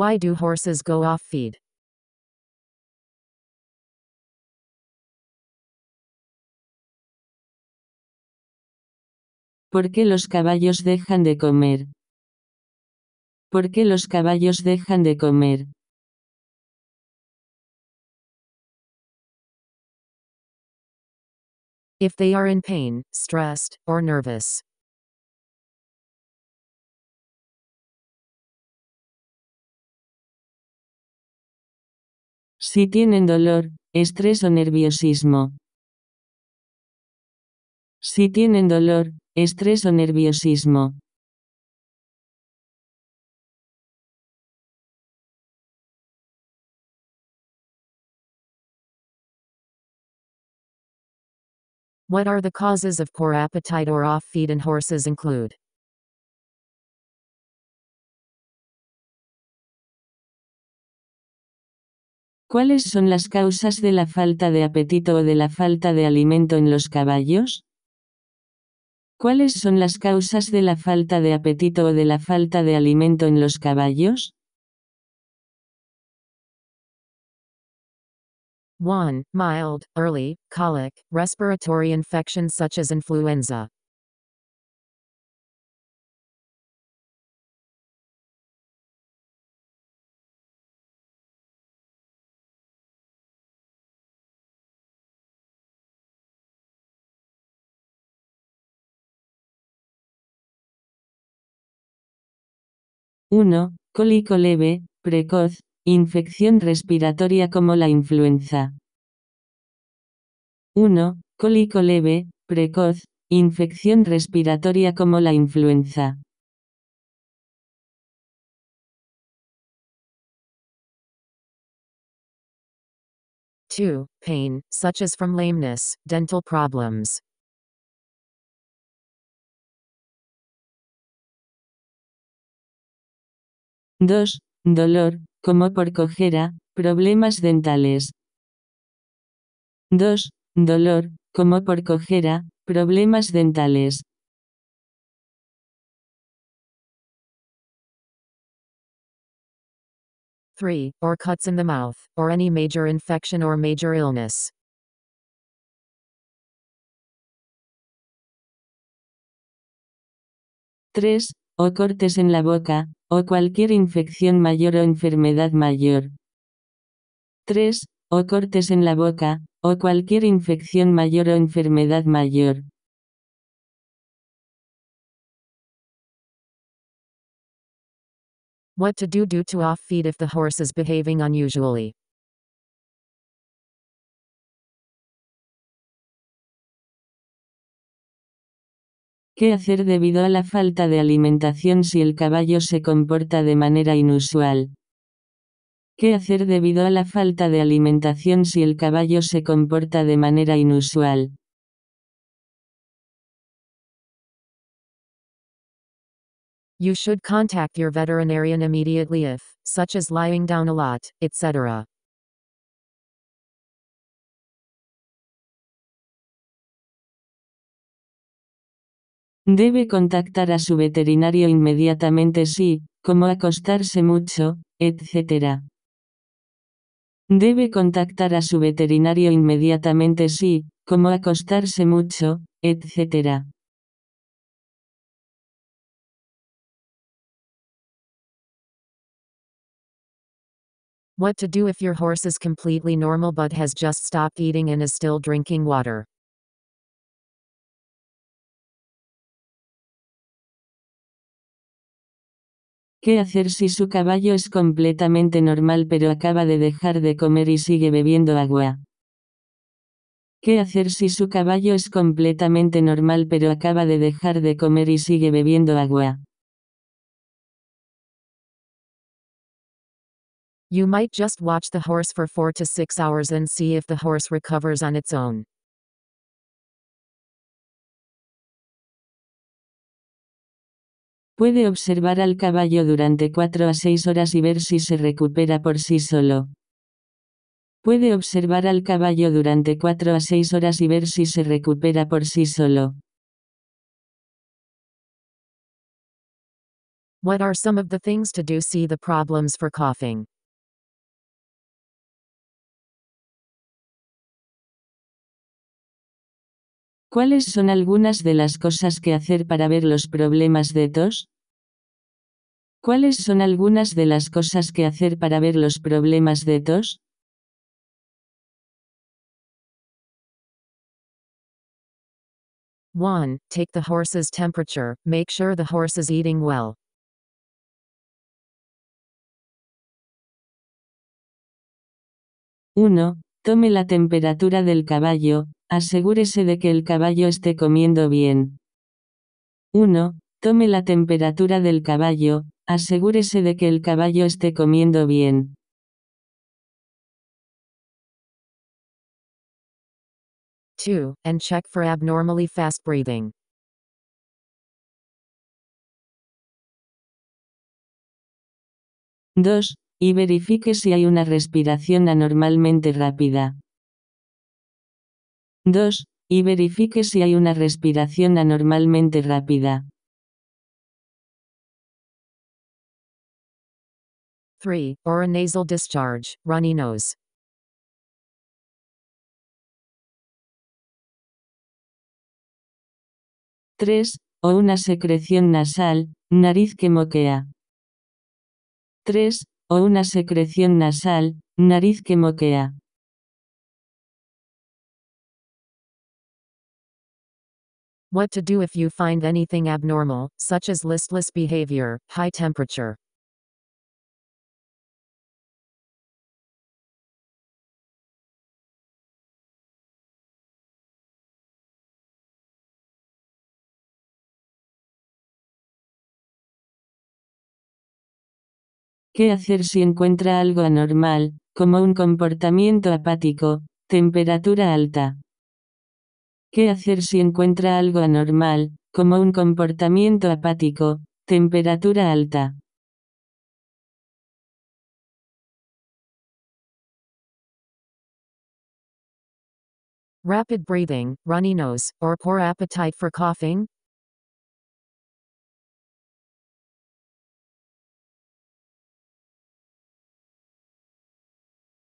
Why do horses go off feed? ¿Por qué los caballos dejan de comer? ¿Por qué los caballos dejan de comer? If they are in pain, stressed, or nervous. Si tienen dolor, estrés o nerviosismo. Si tienen dolor, estrés o nerviosismo. What are the causes of poor appetite or off feed in horses include ¿Cuáles son las causas de la falta de apetito o de la falta de alimento en los caballos? ¿Cuáles son las causas de la falta de apetito o de la falta de alimento en los caballos? 1. Mild, early, colic, respiratory infections such as influenza. 1. Cólico leve, precoz, infección respiratoria como la influenza. 1. Cólico leve, precoz, infección respiratoria como la influenza. 2. pain, such as from lameness, dental problems, 2. Dolor, como por cojera, problemas dentales. 2. Dolor, como por cojera, problemas dentales. 3. or cuts in the mouth, or any major infection or major illness. 3. O cortes en la boca, o cualquier infección mayor o enfermedad mayor. 3. O cortes en la boca, o cualquier infección mayor o enfermedad mayor. What to do to off feed if the horse is behaving unusually. ¿Qué hacer debido a la falta de alimentación si el caballo se comporta de manera inusual? ¿Qué hacer debido a la falta de alimentación si el caballo se comporta de manera inusual? You should contact your veterinarian immediately if, such as lying down a lot, etc. Debe contactar a su veterinario inmediatamente si, como acostarse mucho, etc. Debe contactar a su veterinario inmediatamente si, como acostarse mucho, etc. What to do if your horse is completely normal but has just stopped eating and is still drinking water. ¿Qué hacer si su caballo es completamente normal pero acaba de dejar de comer y sigue bebiendo agua? ¿Qué hacer si su caballo es completamente normal pero acaba de dejar de comer y sigue bebiendo agua? You might just watch the horse for four to six hours and see if the horse recovers on its own. Puede observar al caballo durante 4 a 6 horas y ver si se recupera por sí solo. Puede observar al caballo durante 4 a 6 horas y ver si se recupera por sí solo. What are some of the things to do see the problems for coughing? ¿Cuáles son algunas de las cosas que hacer para ver los problemas de tos? ¿Cuáles son algunas de las cosas que hacer para ver los problemas de tos? take the horse's temperature, make sure the horse is eating well. 1. Tome la temperatura del caballo, Asegúrese de que el caballo esté comiendo bien. 1. Tome la temperatura del caballo, asegúrese de que el caballo esté comiendo bien. 2. And check for abnormally fast breathing. 2. Y verifique si hay una respiración anormalmente rápida. 2. Y verifique si hay una respiración anormalmente rápida. 3. Or a nasal discharge, runny nose. 3. o una secreción nasal, nariz que moquea. 3. O una secreción nasal, nariz que moquea. What to do if you find anything abnormal, such as listless behavior, high temperature. ¿Qué hacer si encuentra algo anormal, como un comportamiento apático, temperatura alta, ¿Qué hacer si encuentra algo anormal, como un comportamiento apático, temperatura alta? Rapid breathing, runny nose, or poor appetite for coughing?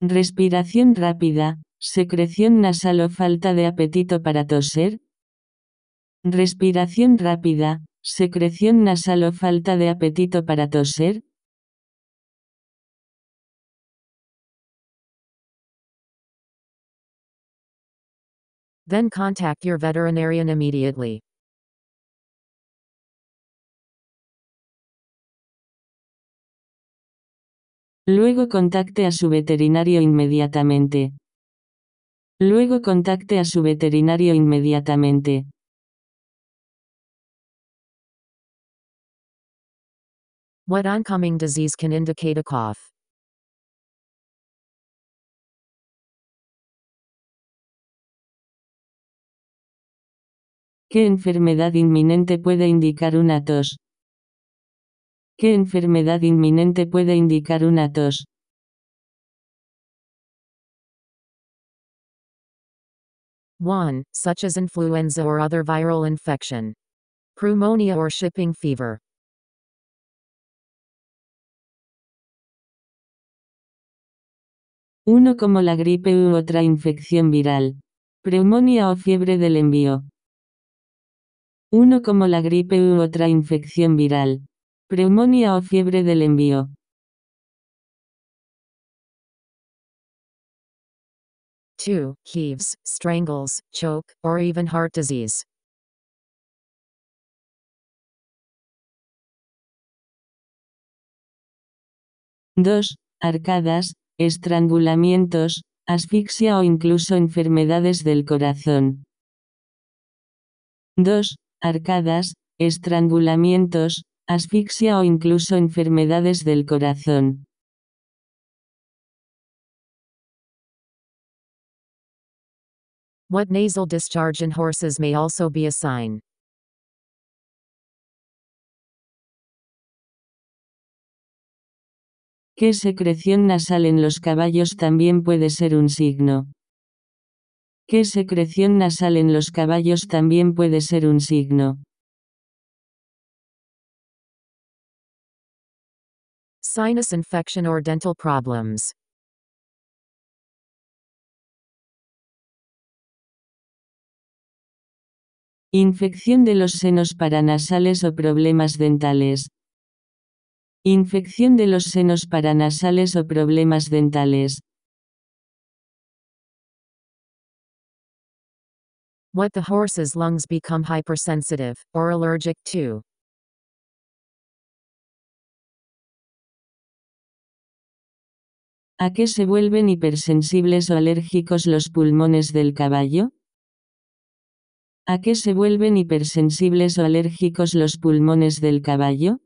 Respiración rápida, secreción nasal o falta de apetito para toser, respiración rápida, secreción nasal o falta de apetito para toser. Then contact your veterinarian immediately. Luego contacte a su veterinario inmediatamente. Luego contacte a su veterinario inmediatamente. What oncoming disease can indicate a cough? ¿Qué enfermedad inminente puede indicar una tos? ¿Qué enfermedad inminente puede indicar una tos? 1, such as influenza or other viral infection. Pneumonia or shipping fever. Uno como la gripe u otra infección viral. Pneumonia o fiebre del envío. Uno como la gripe u otra infección viral. Pneumonia o fiebre del envío. 2. Heaves, strangles, choke, or even heart disease. 2. Arcadas, estrangulamientos, asfixia o incluso enfermedades del corazón. 2. Arcadas, estrangulamientos, asfixia o incluso enfermedades del corazón. What nasal discharge in horses may also be a sign. ¿Qué secreción nasal en los caballos también puede ser un signo? ¿Qué secreción nasal en los caballos también puede ser un signo? Sinus infection or dental problems. Infección de los senos paranasales o problemas dentales. Infección de los senos paranasales o problemas dentales. What the horse's lungs become hypersensitive, or allergic to. ¿A qué se vuelven hipersensibles o alérgicos los pulmones del caballo? ¿A qué se vuelven hipersensibles o alérgicos los pulmones del caballo?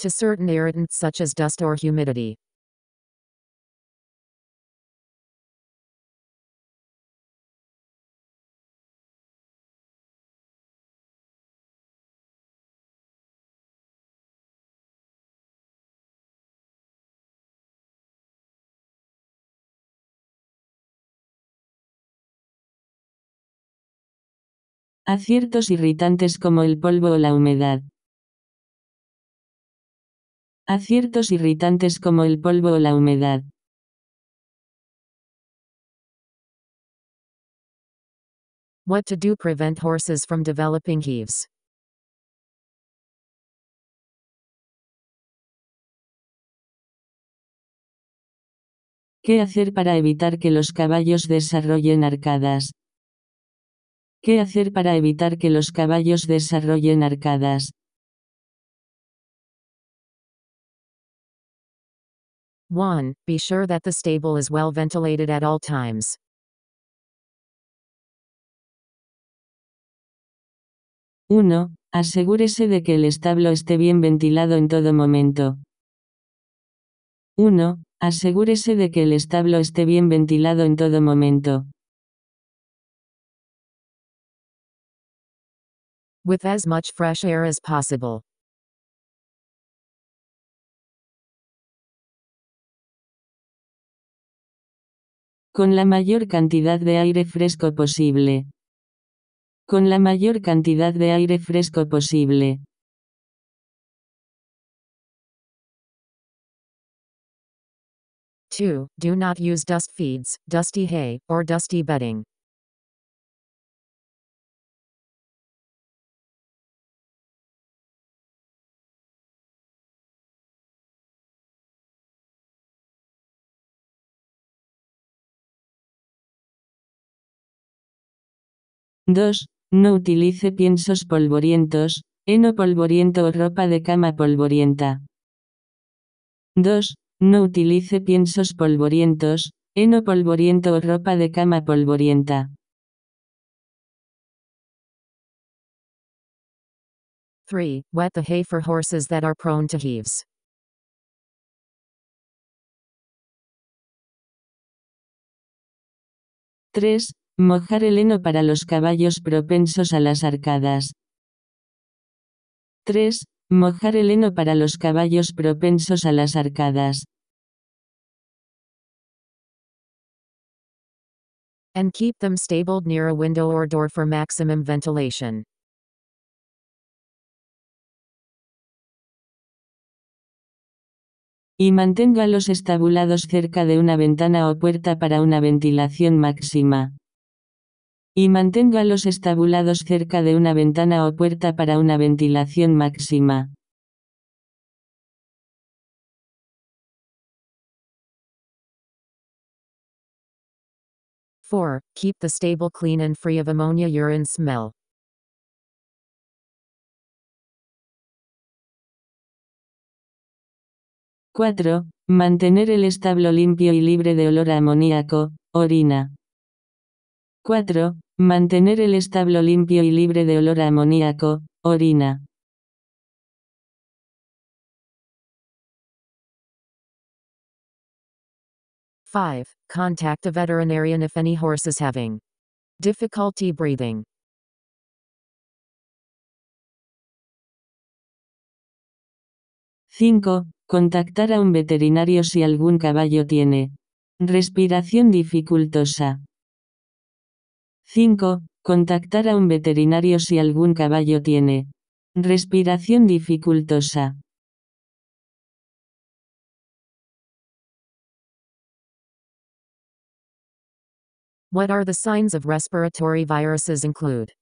To certain irritants such as dust or humidity. a irritantes como el polvo o la humedad. A irritantes como el polvo o la humedad. What to do prevent horses from developing heaves. ¿Qué hacer para evitar que los caballos desarrollen arcadas? ¿Qué hacer para evitar que los caballos desarrollen arcadas? One, Be sure that the stable is well ventilated at all times. 1. Asegúrese de que el establo esté bien ventilado en todo momento. 1. Asegúrese de que el establo esté bien ventilado en todo momento. with as much fresh air as possible. Con la mayor cantidad de aire fresco posible. Con la mayor cantidad de aire fresco posible. Two, do not use dust feeds, dusty hay, or dusty bedding. 2. No utilice piensos polvorientos, heno polvoriento o ropa de cama polvorienta. 2. No utilice piensos polvorientos, heno polvoriento o ropa de cama polvorienta. 3. Wet the hay for horses that are prone to heaves. 3. Mojar el heno para los caballos propensos a las arcadas. 3. Mojar el heno para los caballos propensos a las arcadas. And keep them stabled near a window or door for maximum ventilation. Y los estabulados cerca de una ventana o puerta para una ventilación máxima y mantenga los estabulados cerca de una ventana o puerta para una ventilación máxima. 4. keep the stable clean and free of ammonia urine smell. 4. Mantener el establo limpio y libre de olor a amoníaco, orina. 4. Mantener el establo limpio y libre de olor a amoníaco, orina. 5. contact a veterinarian if any horse is having difficulty breathing. 5. Contactar a un veterinario si algún caballo tiene respiración dificultosa. 5. Contactar a un veterinario si algún caballo tiene respiración dificultosa. What are the signs of respiratory viruses include?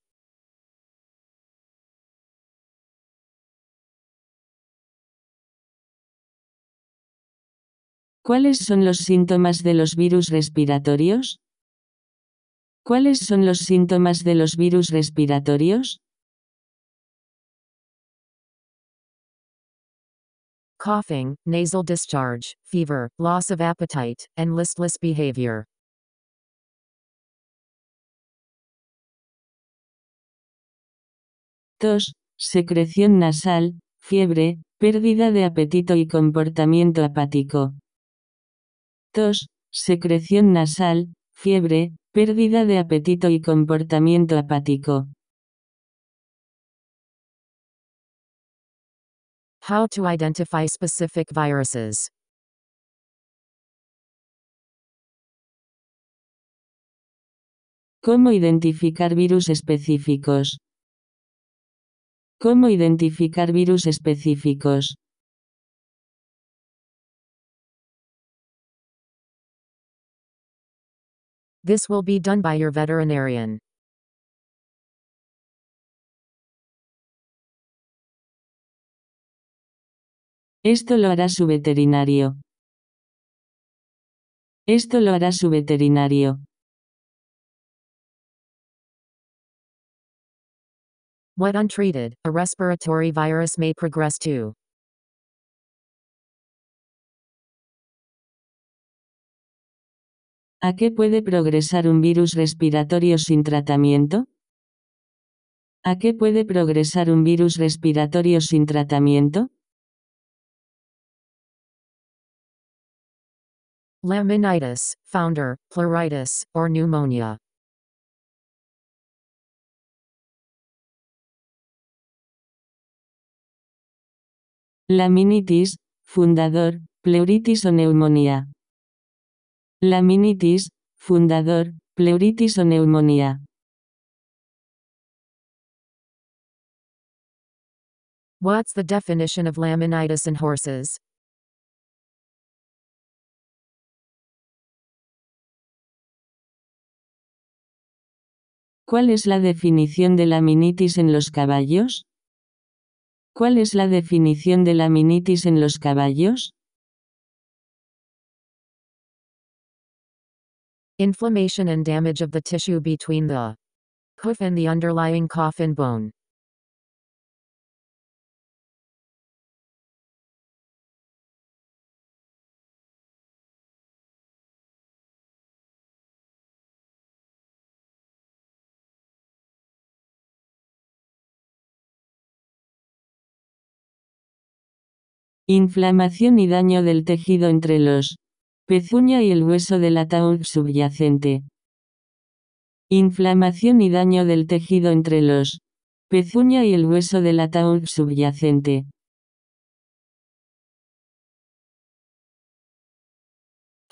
¿Cuáles son los síntomas de los virus respiratorios? ¿Cuáles son los síntomas de los virus respiratorios? Coughing, nasal discharge, fever, loss of appetite, and listless behavior. Tos, secreción nasal, fiebre, pérdida de apetito y comportamiento apático. Tos, secreción nasal, fiebre, Pérdida de apetito y comportamiento apático. How to identify specific viruses. Cómo identificar virus específicos. Cómo identificar virus específicos. This will be done by your veterinarian. Esto lo hará su veterinario. Esto lo hará su veterinario. What untreated, a respiratory virus may progress to ¿A qué puede progresar un virus respiratorio sin tratamiento? ¿A qué puede progresar un virus respiratorio sin tratamiento? Laminitis, founder, pleuritis, o neumonía. Laminitis, fundador, pleuritis o neumonía. Laminitis, fundador, pleuritis o neumonía. What's the definition of laminitis in horses? ¿Cuál es la definición de laminitis en los caballos? ¿Cuál es la definición de laminitis en los caballos? Inflammation and damage of the tissue between the hoof and the underlying coffin bone. Inflamación y daño del tejido entre los Pezuña y el hueso del ataúd subyacente. Inflamación y daño del tejido entre los pezuña y el hueso del ataúd subyacente.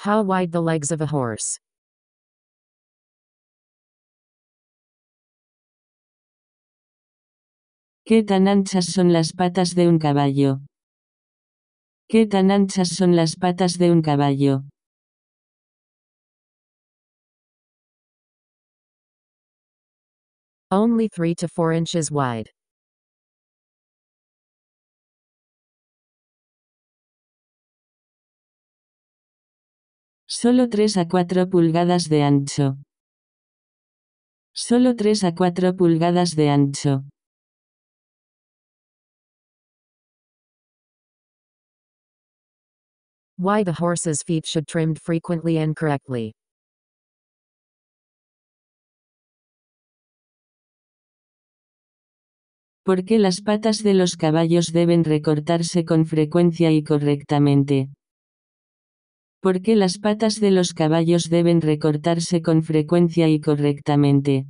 How wide the legs of a horse. ¿Qué tan anchas son las patas de un caballo? ¿Qué tan anchas son las patas de un caballo? Only 3 to 4 inches wide. Solo 3 a 4 pulgadas de ancho. Solo 3 a 4 pulgadas de ancho. Why the horse's feet should trimmed frequently and correctly. qué las patas de los caballos deben recortarse con frecuencia y correctamente. qué las patas de los caballos deben recortarse con frecuencia y correctamente.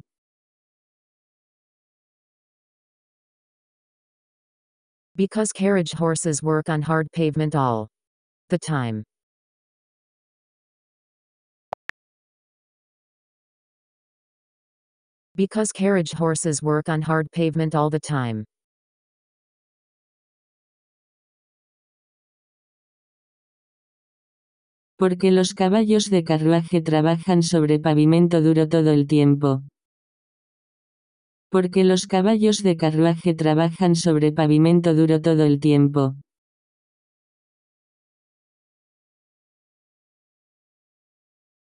Because carriage horses work on hard pavement all the time Because carriage horses work on hard pavement all the time. Porque los caballos de carruaje trabajan sobre pavimento duro todo el tiempo. Porque los caballos de carruaje trabajan sobre pavimento duro todo el tiempo.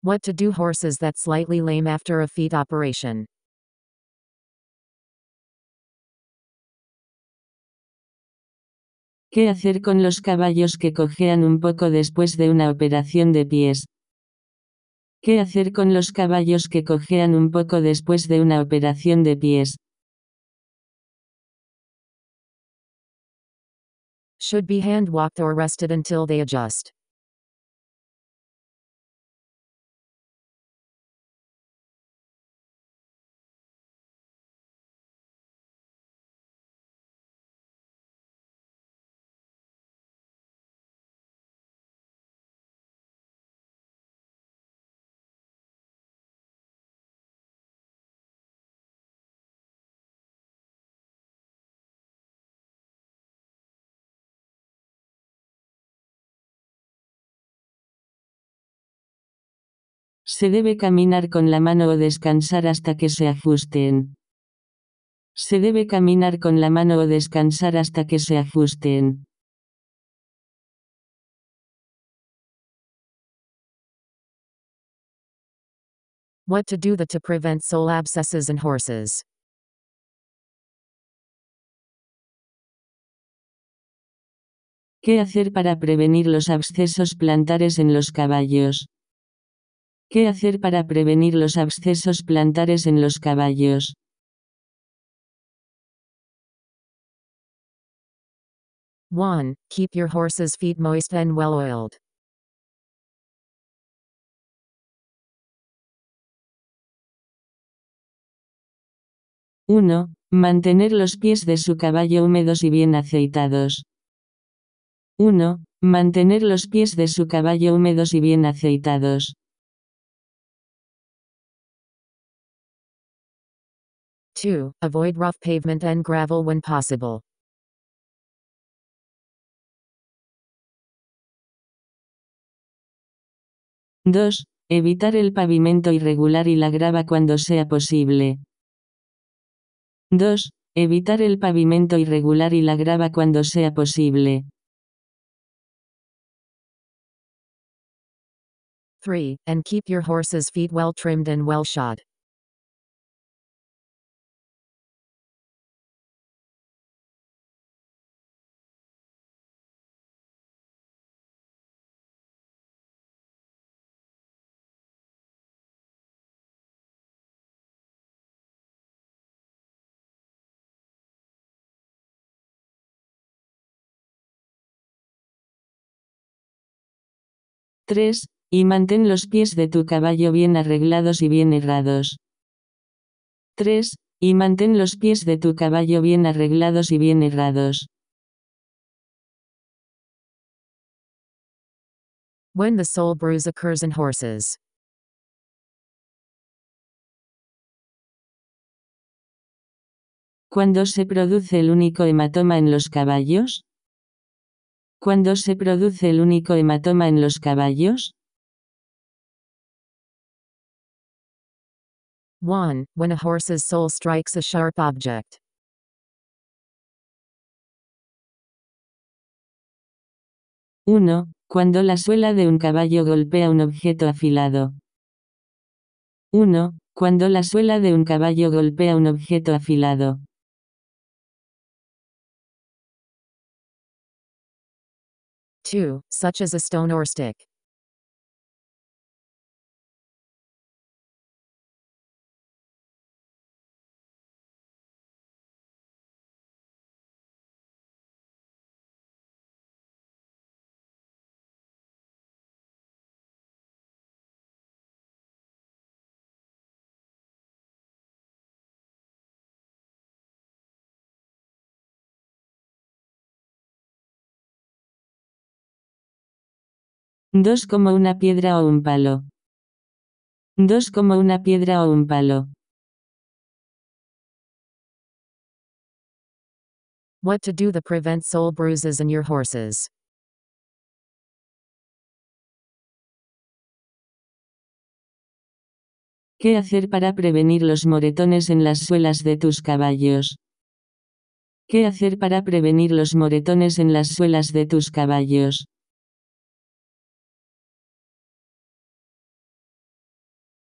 What to do horses that slightly lame after a feet operation. ¿Qué hacer con los caballos que cojean un poco después de una operación de pies? ¿Qué hacer con los caballos que cojean un poco después de una operación de pies? Should be hand walked or rested until they adjust. Se debe caminar con la mano o descansar hasta que se ajusten. Se debe caminar con la mano o descansar hasta que se ajusten. What to do to prevent abscesses in horses. ¿Qué hacer para prevenir los abscesos plantares en los caballos? ¿Qué hacer para prevenir los abscesos plantares en los caballos? 1. keep your horse's feet moist and well oiled. Mantener los pies de su caballo húmedos y bien aceitados. 1. Mantener los pies de su caballo húmedos y bien aceitados. 2. Avoid rough pavement and gravel when possible. Dos, Evitar el pavimento irregular y la grava cuando sea posible. 2. Evitar el pavimento irregular y la grava cuando sea posible. 3. And keep your horse's feet well trimmed and well shod. 3. Y mantén los pies de tu caballo bien arreglados y bien errados. 3. Y mantén los pies de tu caballo bien arreglados y bien errados. When the soul bruise occurs in horses. ¿Cuándo se produce el único hematoma en los caballos? ¿Cuándo se produce el único hematoma en los caballos? 1. When a horse's soul strikes a sharp object. 1. Cuando la suela de un caballo golpea un objeto afilado. 1. Cuando la suela de un caballo golpea un objeto afilado. too, such as a stone or stick. Dos como una piedra o un palo. Dos como una piedra o un palo. What to do to prevent sole bruises in your horses. ¿Qué hacer para prevenir los moretones en las suelas de tus caballos? ¿Qué hacer para prevenir los moretones en las suelas de tus caballos?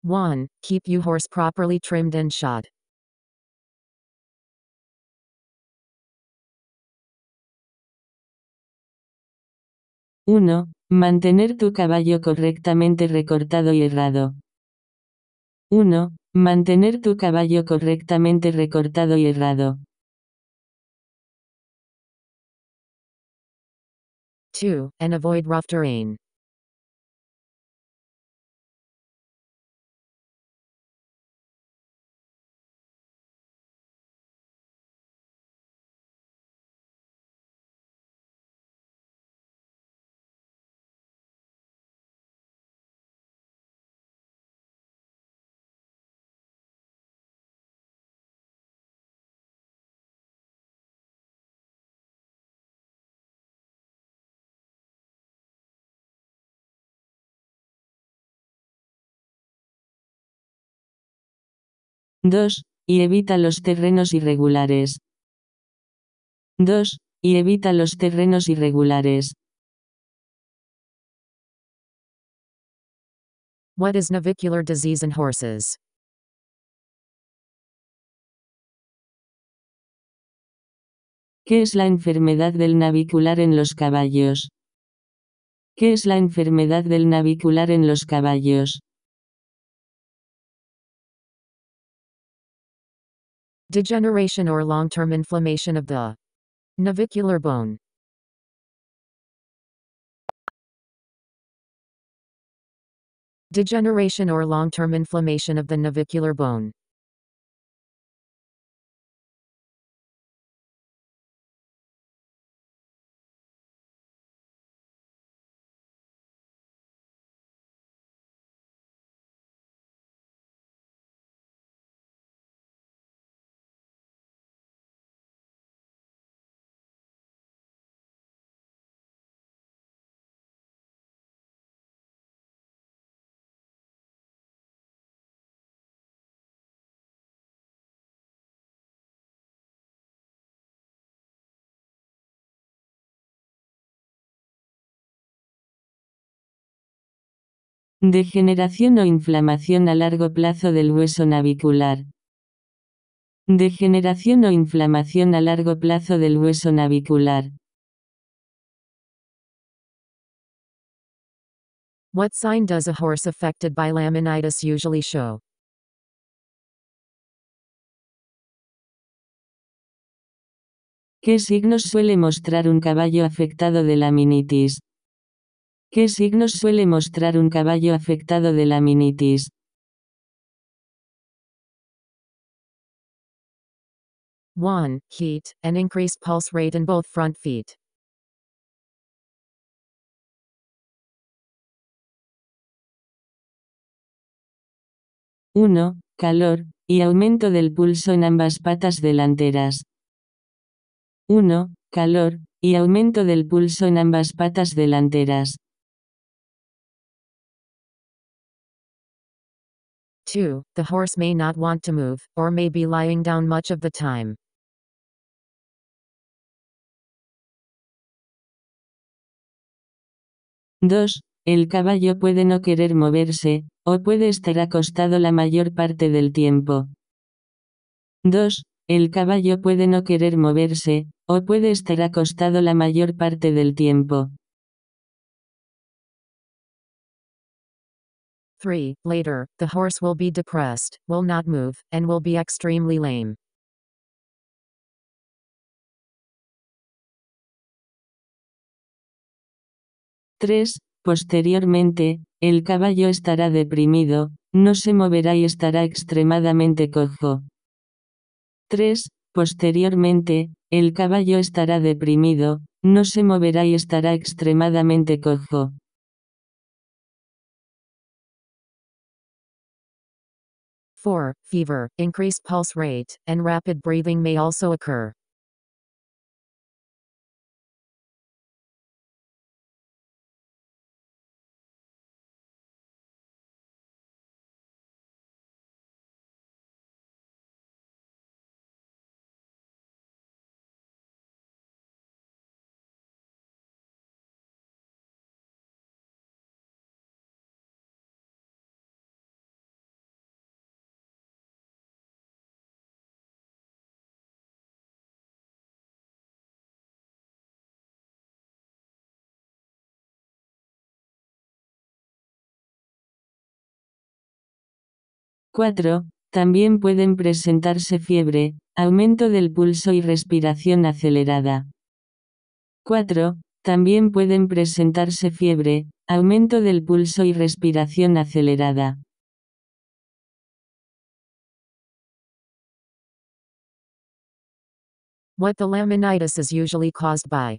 1. Keep your horse properly trimmed and shod. Uno, Mantener tu caballo correctamente recortado y herrado. 1. Mantener tu caballo correctamente recortado y herrado. 2. And avoid rough terrain. 2. Y evita los terrenos irregulares. 2. Y evita los terrenos irregulares. What is navicular disease in horses? ¿Qué es la enfermedad del navicular en los caballos? ¿Qué es la enfermedad del navicular en los caballos? Degeneration or long-term inflammation of the navicular bone. Degeneration or long-term inflammation of the navicular bone. Degeneración o inflamación a largo plazo del hueso navicular. Degeneración o inflamación a largo plazo del hueso navicular. What sign does a horse affected by laminitis usually show? ¿Qué signos suele mostrar un caballo afectado de laminitis? ¿Qué signos suele mostrar un caballo afectado de laminitis? One, heat, an increased pulse rate in both front feet. Uno, calor, y aumento del pulso en ambas patas delanteras. 1. Calor, y aumento del pulso en ambas patas delanteras. 2. The horse may not want to move, or may be lying down much of the time. 2. El caballo puede no querer moverse, o puede estar acostado la mayor parte del tiempo. 2. El caballo puede no querer moverse, o puede estar acostado la mayor parte del tiempo. 3. Later, the horse will be depressed, will not move, and will be extremely lame. 3. Posteriormente, el caballo estará deprimido, no se moverá y estará extremadamente cojo. 3. Posteriormente, el caballo estará deprimido, no se moverá y estará extremadamente cojo. 4. Fever, increased pulse rate, and rapid breathing may also occur. 4. También pueden presentarse fiebre, aumento del pulso y respiración acelerada. 4. También pueden presentarse fiebre, aumento del pulso y respiración acelerada. What the laminitis is usually caused by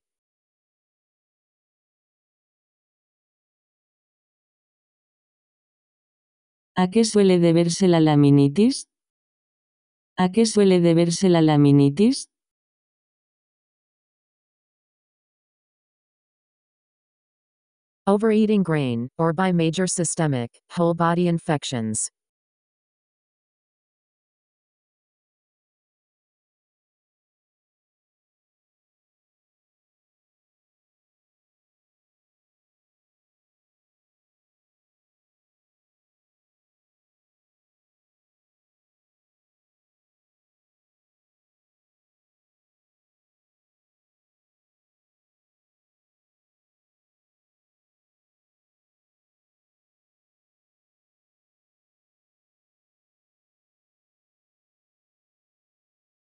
¿A qué suele deberse la laminitis? ¿A qué suele deberse la laminitis? Overeating grain, or by major systemic, whole body infections.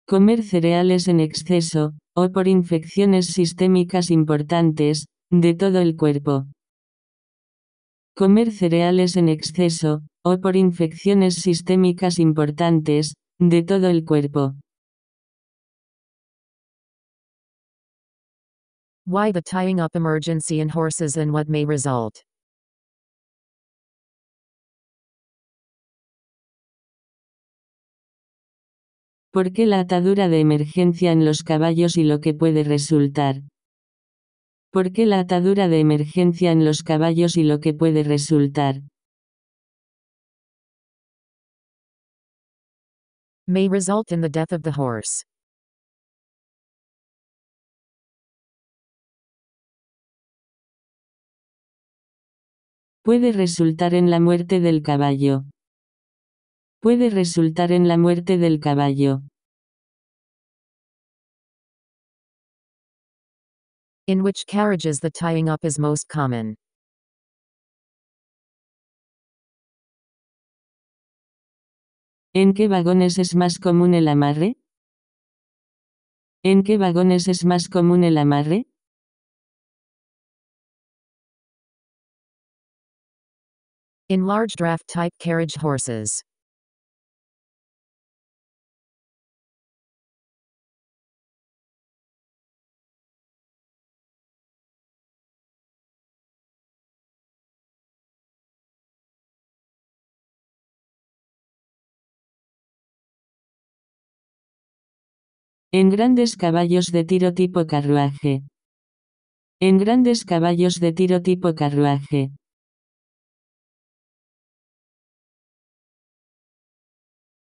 comer cereales en exceso, o por infecciones sistémicas importantes, de todo el cuerpo. Comer cereales en exceso, o por infecciones sistémicas importantes, de todo el cuerpo. Why the tying up emergency in horses and what may result. ¿Por qué la atadura de emergencia en los caballos y lo que puede resultar? ¿Por qué la atadura de emergencia en los caballos y lo que puede resultar? May result in the death of the horse. Puede resultar en la muerte del caballo puede resultar en la muerte del caballo. In which carriages the tying up is most common. ¿En qué vagones es más común el amarre? ¿En qué vagones es más común el amarre? In large draft type carriage horses. En grandes caballos de tiro tipo carruaje. En grandes caballos de tiro tipo carruaje.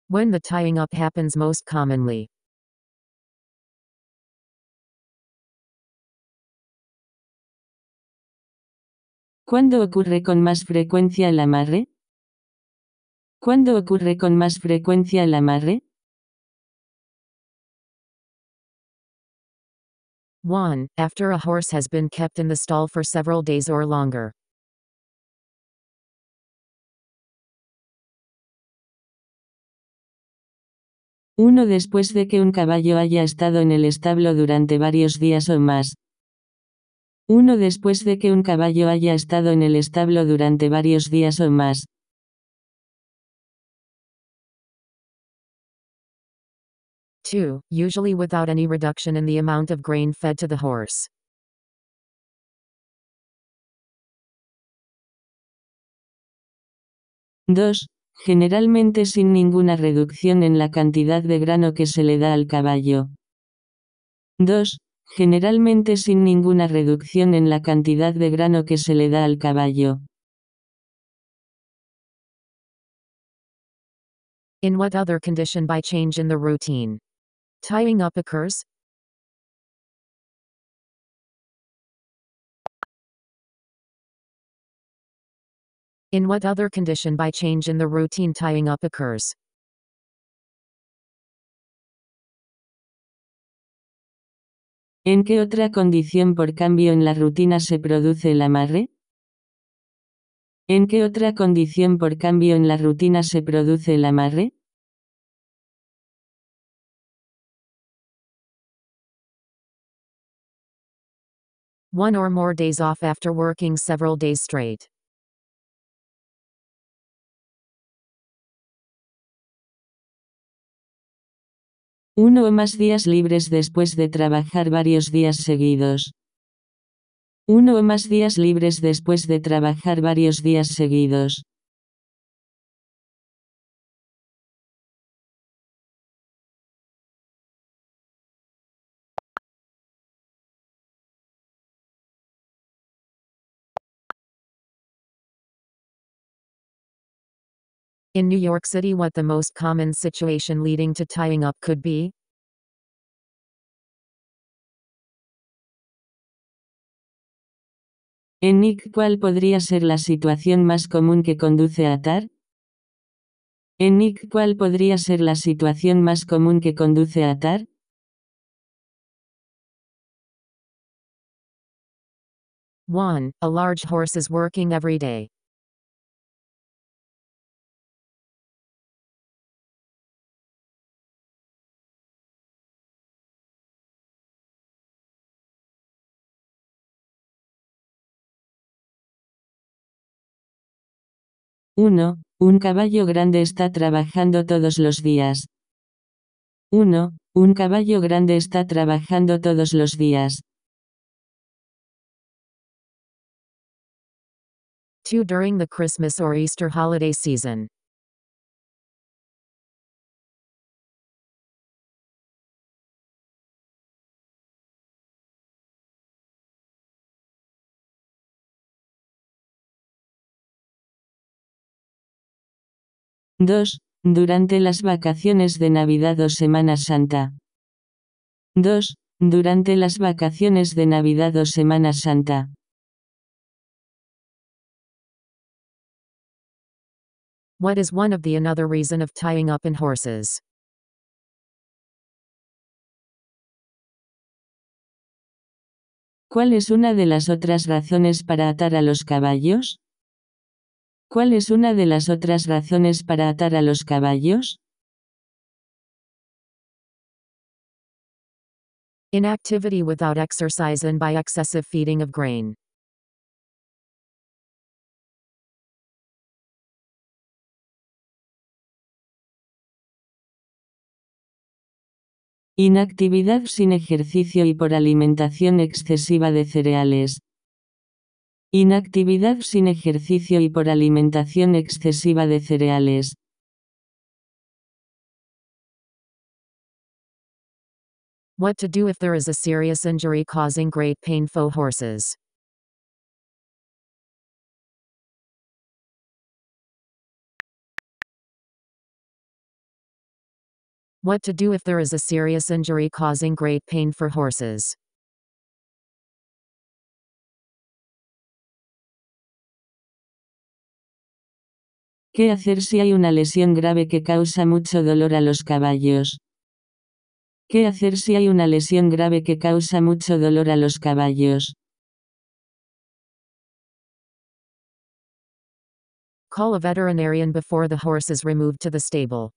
When the tying up happens most commonly. ¿Cuándo ocurre con más frecuencia el amarre? ¿Cuándo ocurre con más frecuencia el amarre? 1. After a horse has been kept in the stall for several days or longer. Uno después de que un caballo haya estado en el establo durante varios días o más. Uno después de que un caballo haya estado en el establo durante varios días o más. 2. Usually without any reduction in the amount of grain fed to the horse. Dos, Generalmente sin ninguna reducción en la cantidad de grano que se le da al caballo. 2. Generalmente sin ninguna reducción en la cantidad de grano que se le da al caballo. In what other condition by change in the routine? Tying up occurs. In what other condition by change in the routine tying up occurs? ¿En qué otra condición por cambio en la rutina se produce el amarre? ¿En qué otra condición por cambio en la rutina se produce el amarre? one or more days off after working several days straight. Uno o más días libres después de trabajar varios días seguidos. Uno o más días libres después de trabajar varios días seguidos. In New York City what the most common situation leading to tying up could be? En Nick, ¿cuál podría ser la situación más común que conduce a atar? En Nick, ¿cuál podría ser la situación más común que conduce a atar? One, a large horse is working every day. 1. Un caballo grande está trabajando todos los días. 1. Un caballo grande está trabajando todos los días. 2. During the Christmas or Easter holiday season. 2. Durante las vacaciones de Navidad o Semana Santa. 2. Durante las vacaciones de Navidad o Semana Santa. What is one of the another reason of tying up in horses? ¿Cuál es una de las otras razones para atar a los caballos? ¿Cuál es una de las otras razones para atar a los caballos? without exercise and by excessive feeding of grain. Inactividad sin ejercicio y por alimentación excesiva de cereales, Inactividad sin ejercicio y por alimentación excesiva de cereales. What to do if there is a serious injury causing great pain for horses. What to do if there is a serious injury causing great pain for horses. ¿Qué hacer si hay una lesión grave que causa mucho dolor a los caballos? ¿Qué hacer si hay una lesión grave que causa mucho dolor a los caballos? Call a veterinarian before the horse is removed to the stable.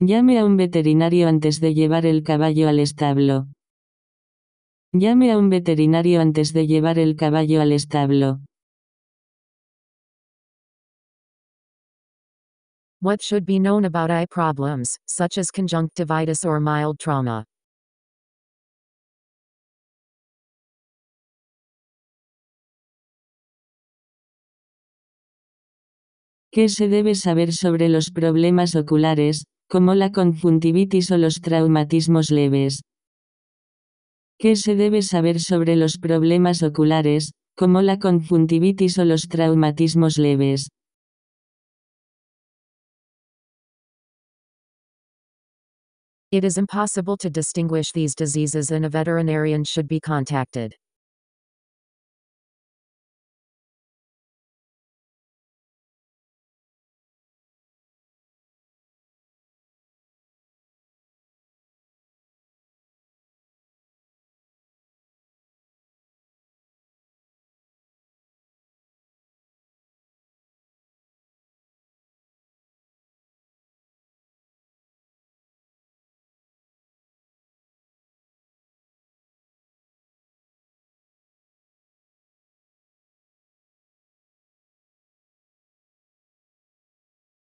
Llame a un veterinario antes de llevar el caballo al establo. Llame a un veterinario antes de llevar el caballo al establo. What should be known about eye problems, such as conjunctivitis or mild trauma? ¿Qué se debe saber sobre los problemas oculares, como la conjuntivitis o los traumatismos leves? ¿Qué se debe saber sobre los problemas oculares, como la conjuntivitis o los traumatismos leves? It is impossible to distinguish these diseases and a veterinarian should be contacted.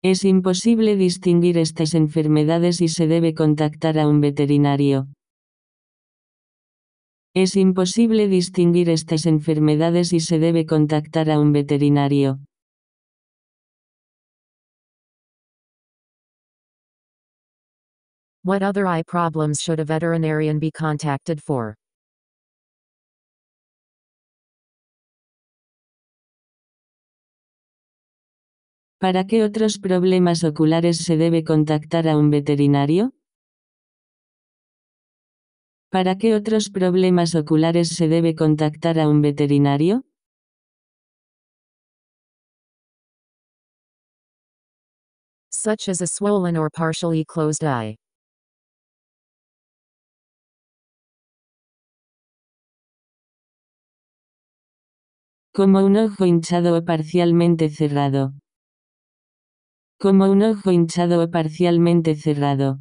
Es imposible distinguir estas enfermedades y se debe contactar a un veterinario. Es imposible distinguir estas enfermedades y se debe contactar a un veterinario. What other eye problems should a veterinarian be contacted for? ¿Para qué otros problemas oculares se debe contactar a un veterinario? ¿Para qué otros problemas oculares se debe contactar a un veterinario? Such as a swollen or partially closed eye. Como un ojo hinchado o parcialmente cerrado como un ojo hinchado o parcialmente cerrado.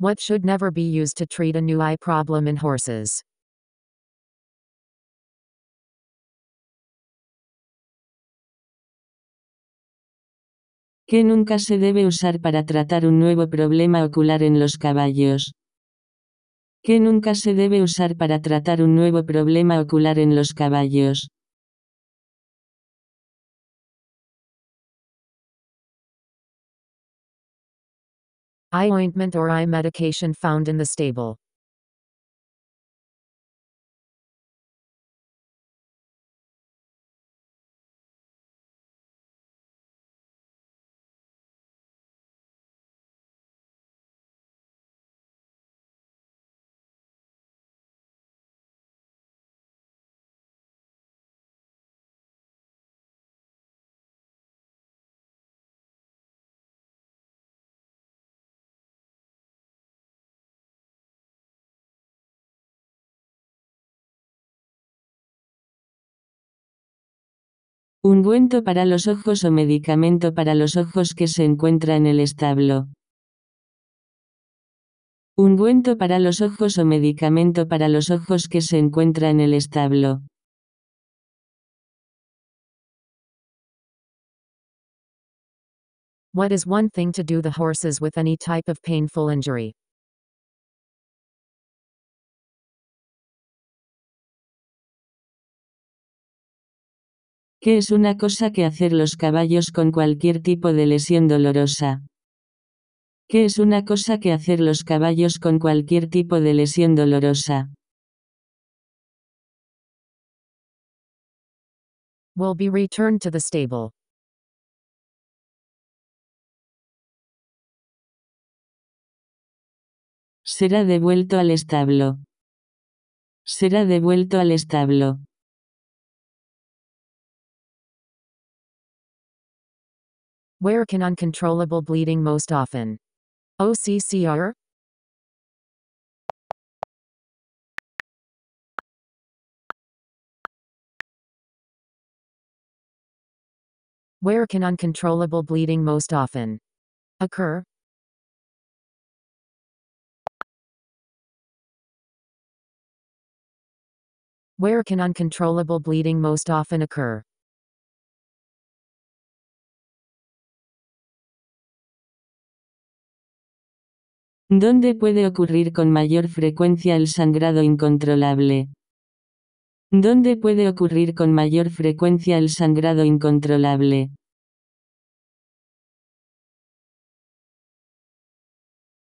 What should never be used to treat a new eye problem in horses? que nunca se debe usar para tratar un nuevo problema ocular en los caballos que nunca se debe usar para tratar un nuevo problema ocular en los caballos. Eye ointment or eye medication found in the stable. Ungüento para los ojos o medicamento para los ojos que se encuentra en el establo. Ungüento para los ojos o medicamento para los ojos que se encuentra en el establo. What is one thing to do the horses with any type of painful injury? ¿Qué es una cosa que hacer los caballos con cualquier tipo de lesión dolorosa. ¿Qué es una cosa que hacer los caballos con cualquier tipo de lesión dolorosa. Will be returned to the stable. Será devuelto al establo. Será devuelto al establo. Where can uncontrollable bleeding most often? OCCR? Where can uncontrollable bleeding most often occur? Where can uncontrollable bleeding most often occur? ¿Dónde puede ocurrir con mayor frecuencia el sangrado incontrolable? ¿Dónde puede ocurrir con mayor frecuencia el sangrado incontrolable?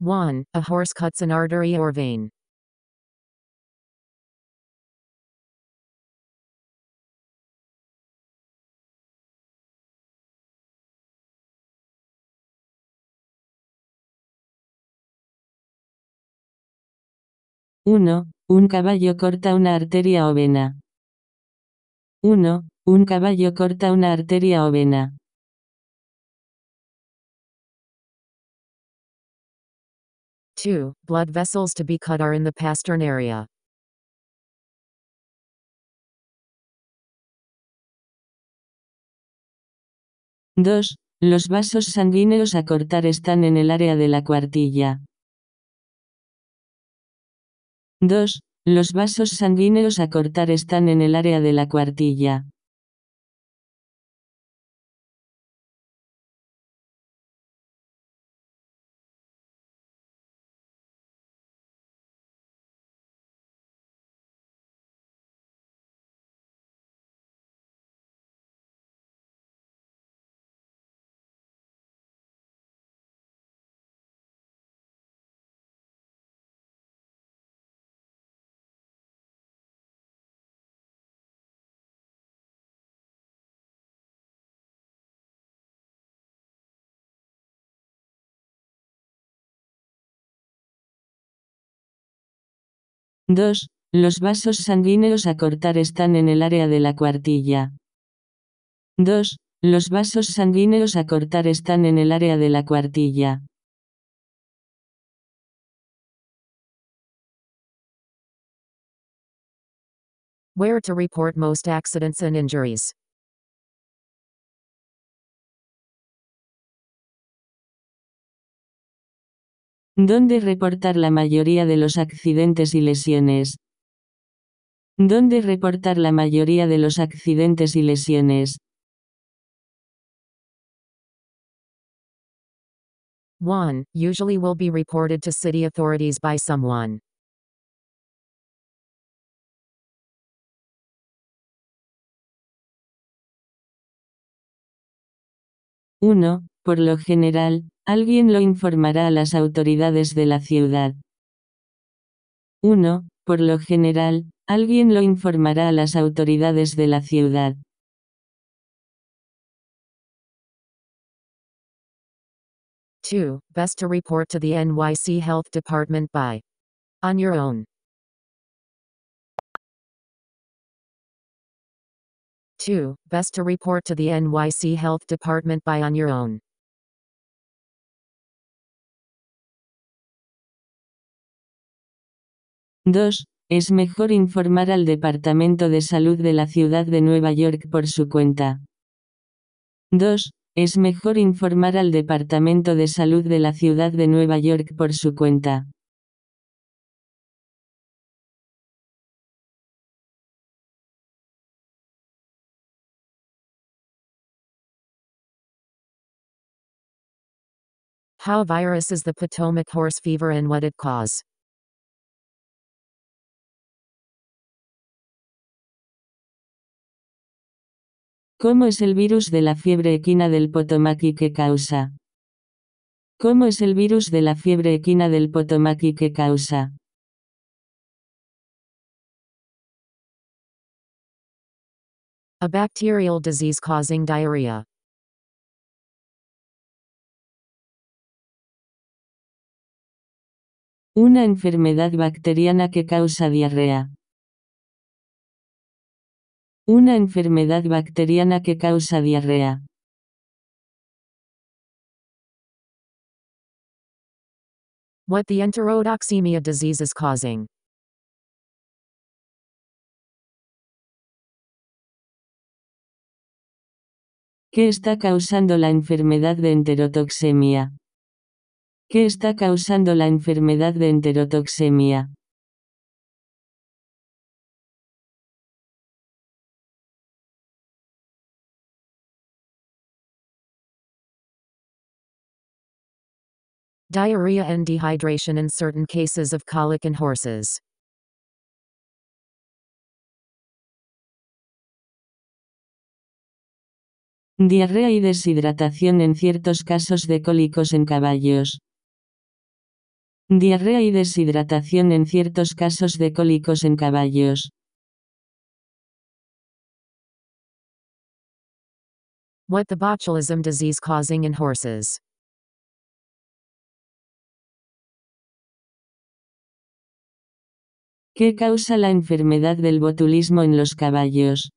1. A horse cuts an artery or vein. 1. Un caballo corta una arteria ovena. 1. Un caballo corta una arteria ovena. vena. blood vessels to be cut are in the pastern area. Dos, los vasos sanguíneos a cortar están en el área de la cuartilla. 2. Los vasos sanguíneos a cortar están en el área de la cuartilla. 2. Los vasos sanguíneos a cortar están en el área de la cuartilla. 2. Los vasos sanguíneos a cortar están en el área de la cuartilla. Where to report most accidents and injuries. ¿Dónde reportar la mayoría de los accidentes y lesiones? ¿Dónde reportar la mayoría de los accidentes y lesiones? 1. Usually will be reported to city authorities by someone. 1. Por lo general, alguien lo informará a las autoridades de la ciudad. 1. Por lo general, alguien lo informará a las autoridades de la ciudad. 2. best to report to the NYC Health Department by on your own. 2. Best to report to the NYC Health Department by on your own. 2. Es mejor informar al Departamento de Salud de la Ciudad de Nueva York por su cuenta. 2. Es mejor informar al Departamento de Salud de la Ciudad de Nueva York por su cuenta. How virus is the Potomac horse fever and what it causes? ¿Cómo es el virus de la fiebre equina del y que causa? ¿Cómo es el virus de la fiebre equina del potomaqui que causa? A bacterial disease causing diarrhea. Una enfermedad bacteriana que causa diarrea. Una enfermedad bacteriana que causa diarrea. What the enterotoxemia disease is causing. ¿Qué está causando la enfermedad de enterotoxemia? ¿Qué está causando la enfermedad de enterotoxemia? diarrhea and dehydration in certain cases of colic in horses. Diarrea y deshidratación en ciertos casos de cólicos en caballos. Diarrea y deshidratación en ciertos casos de cólicos en caballos. What the botulism disease causing in horses. ¿Qué causa la enfermedad del botulismo en los caballos?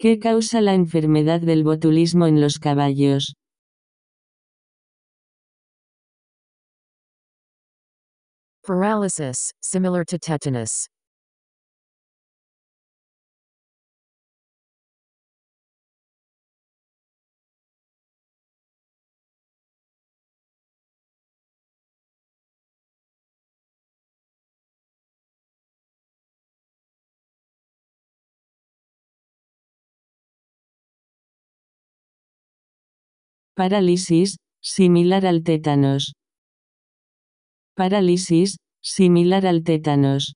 ¿Qué causa la enfermedad del botulismo en los caballos? Paralysis, similar to tetanus, Parálisis, similar al tétanos. Parálisis, similar al tétanos.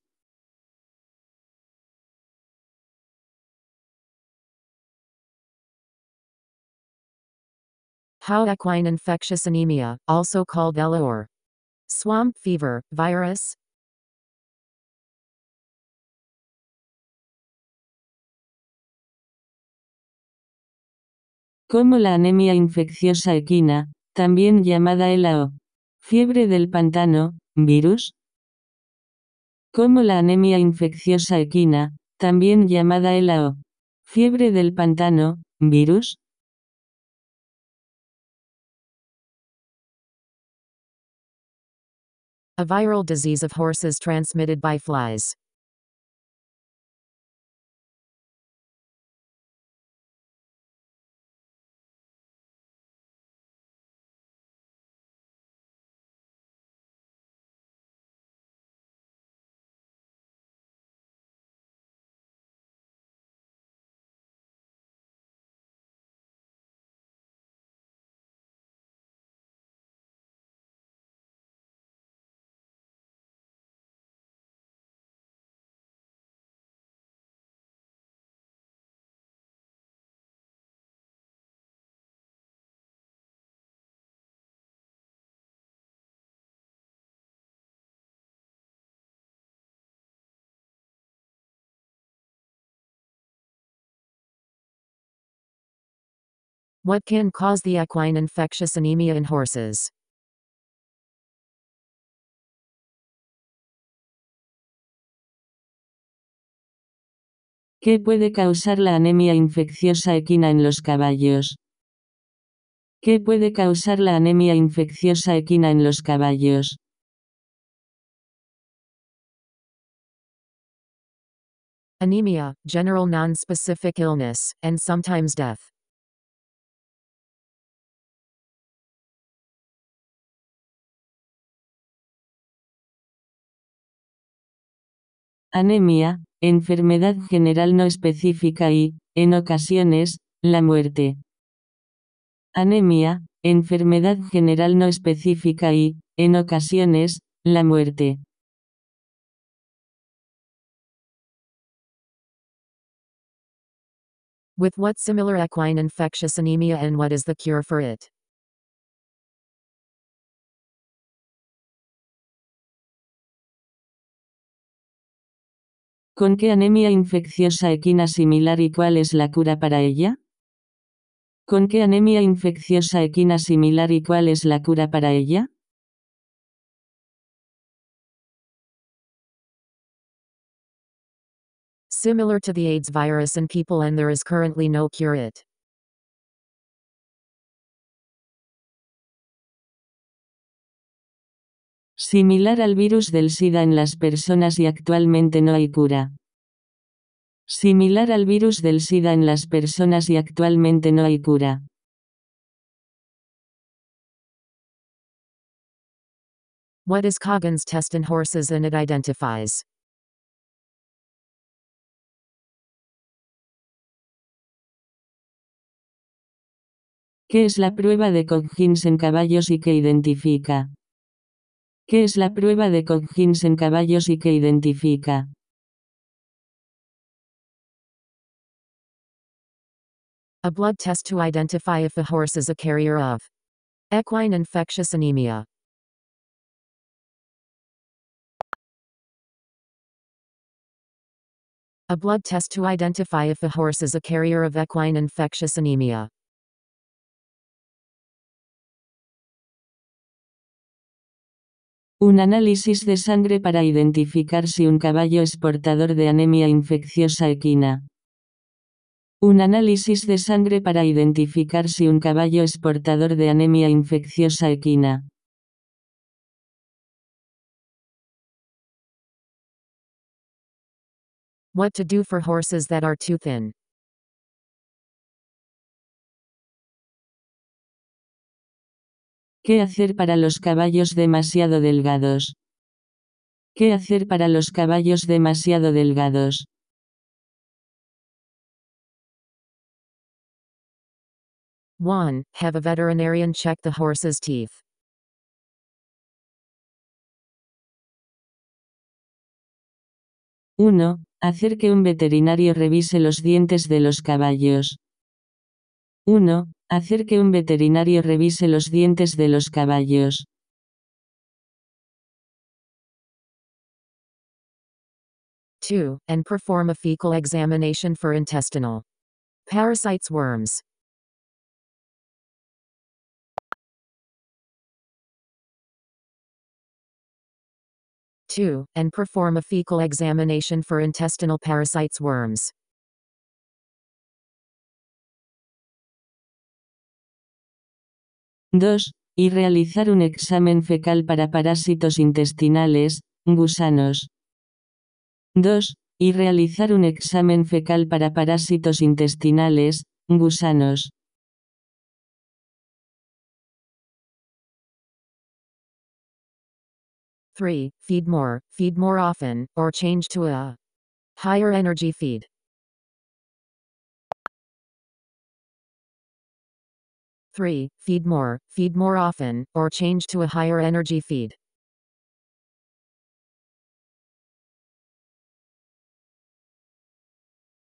How equine infectious anemia, also called LOR, swamp fever, virus, como la anemia infecciosa equina, también llamada ELAO. fiebre del pantano, virus, como la anemia infecciosa equina, también llamada ELAO. fiebre del pantano, virus. A viral disease of horses transmitted by flies. What can cause the equine infectious anemia in horses? ¿Qué puede causar la anemia infecciosa equina en los caballos? ¿Qué puede causar la anemia infecciosa equina en los caballos? Anemia, general non-specific illness, and sometimes death. anemia, enfermedad general no específica y, en ocasiones, la muerte. Anemia, enfermedad general no específica y, en ocasiones, la muerte. With what similar equine infectious anemia and what is the cure for it? ¿Con qué anemia infecciosa equina similar y cuál es la cura para ella? ¿Con qué anemia infecciosa equina similar y cuál es la cura para ella? Similar to the AIDS virus in people and there is currently no cure it. Similar al virus del SIDA en las personas y actualmente no hay cura. Similar al virus del SIDA en las personas y actualmente no hay cura. What is Coggins test in horses and it identifies? ¿Qué es la prueba de Coggins en caballos y qué identifica? ¿Qué es la prueba de Coggins en caballos y qué identifica? A blood test to identify if a horse is a carrier of equine infectious anemia. A blood test to identify if a horse is a carrier of equine infectious anemia. Un análisis de sangre para identificar si un caballo es portador de anemia infecciosa equina. Un análisis de sangre para identificar si un caballo es portador de anemia infecciosa equina. What to do for horses that are too thin. ¿Qué hacer para los caballos demasiado delgados? ¿Qué hacer para los caballos demasiado delgados? 1. Have a veterinarian check the horse's teeth. 1. Hacer que un veterinario revise los dientes de los caballos. 1. Hacer que un veterinario revise los dientes de los caballos. Two, and perform a fecal examination for intestinal parasites worms. Two, and perform a fecal examination for intestinal parasites worms. 2. Y realizar un examen fecal para parásitos intestinales, gusanos. 2. Y realizar un examen fecal para parásitos intestinales, gusanos. 3. feed more, feed more often, or change to a higher energy feed. 3. Feed more, feed more often, or change to a higher energy feed.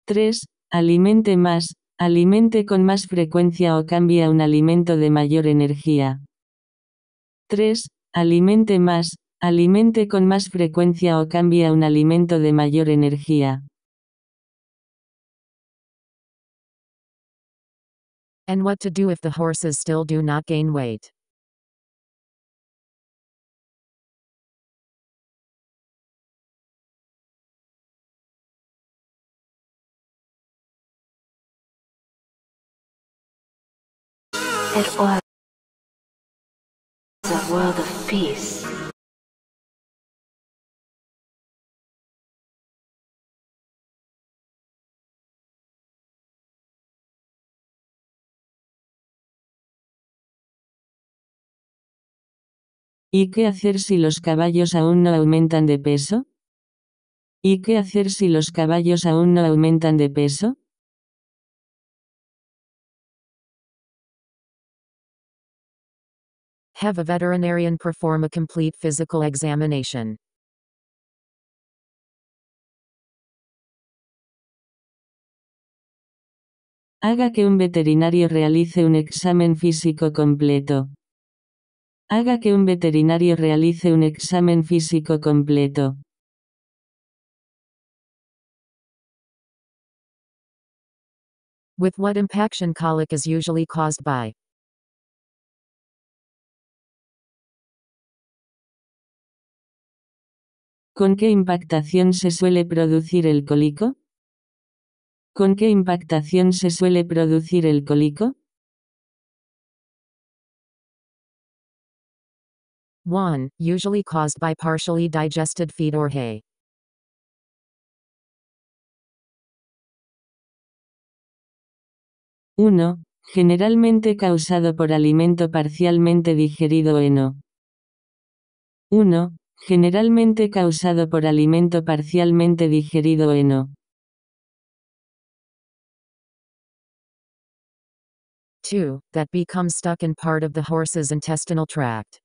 3. Alimente más, alimente con más frecuencia o cambia un alimento de mayor energía. 3. Alimente más, alimente con más frecuencia o cambia un alimento de mayor energía. And what to do if the horses still do not gain weight. It was a world of peace. ¿Y qué hacer si los caballos aún no aumentan de peso? ¿Y qué hacer si los caballos aún no aumentan de peso? Have a veterinarian perform a complete physical examination. Haga que un veterinario realice un examen físico completo. Haga que un veterinario realice un examen físico completo. With what impaction colic is usually caused by? ¿Con qué impactación se suele producir el cólico? ¿Con qué impactación se suele producir el cólico? 1. Usually caused by partially digested feed or hay. Uno, Generalmente causado por alimento parcialmente digerido heno. 1. Generalmente causado por alimento parcialmente digerido heno. 2. That becomes stuck in part of the horse's intestinal tract.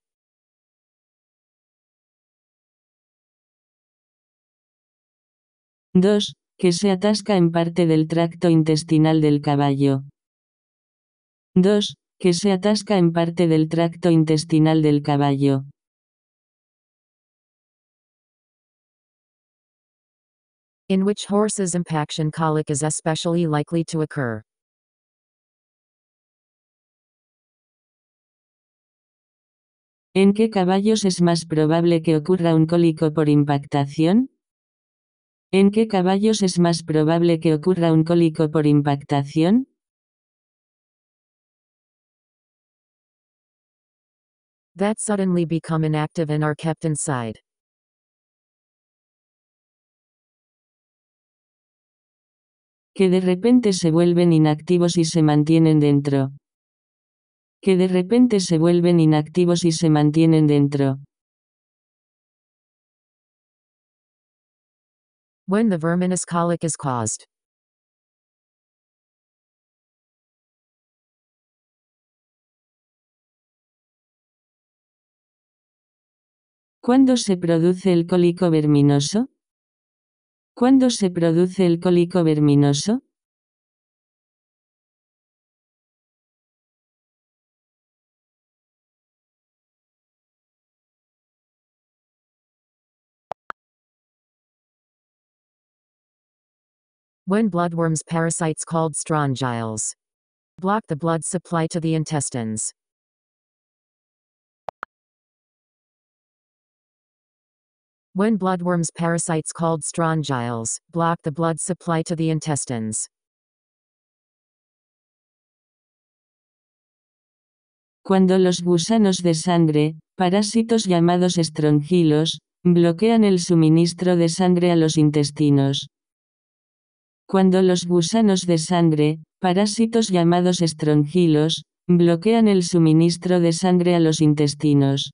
2. Que se atasca en parte del tracto intestinal del caballo. 2. Que se atasca en parte del tracto intestinal del caballo. In ¿En qué caballos es más probable que ocurra un cólico por impactación? ¿En qué caballos es más probable que ocurra un cólico por impactación? That suddenly become inactive and are kept inside. Que de repente se vuelven inactivos y se mantienen dentro. Que de repente se vuelven inactivos y se mantienen dentro. When the verminous is ¿Cuándo se produce el cólico verminoso? ¿Cuándo se produce el cólico verminoso? When bloodworms parasites called strongyles block the blood supply to the intestines. When bloodworms parasites called strongyles block the blood supply to the intestines. Cuando los gusanos de sangre, parásitos llamados estrongilos, bloquean el suministro de sangre a los intestinos, cuando los gusanos de sangre, parásitos llamados estrongilos, bloquean el suministro de sangre a los intestinos.